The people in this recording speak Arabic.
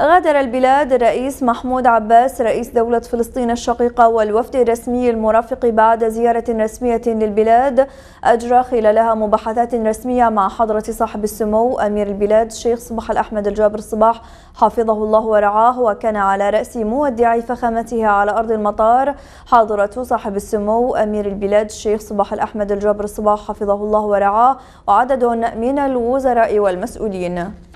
غادر البلاد الرئيس محمود عباس رئيس دولة فلسطين الشقيقة والوفد الرسمي المرافق بعد زيارة رسمية للبلاد أجرى خلالها مباحثات رسمية مع حضرة صاحب السمو أمير البلاد الشيخ صباح الأحمد الجابر الصباح حفظه الله ورعاه وكان على رأس مودع فخامته على أرض المطار حضرة صاحب السمو أمير البلاد الشيخ صباح الأحمد الجابر الصباح حفظه الله ورعاه وعدد من الوزراء والمسؤولين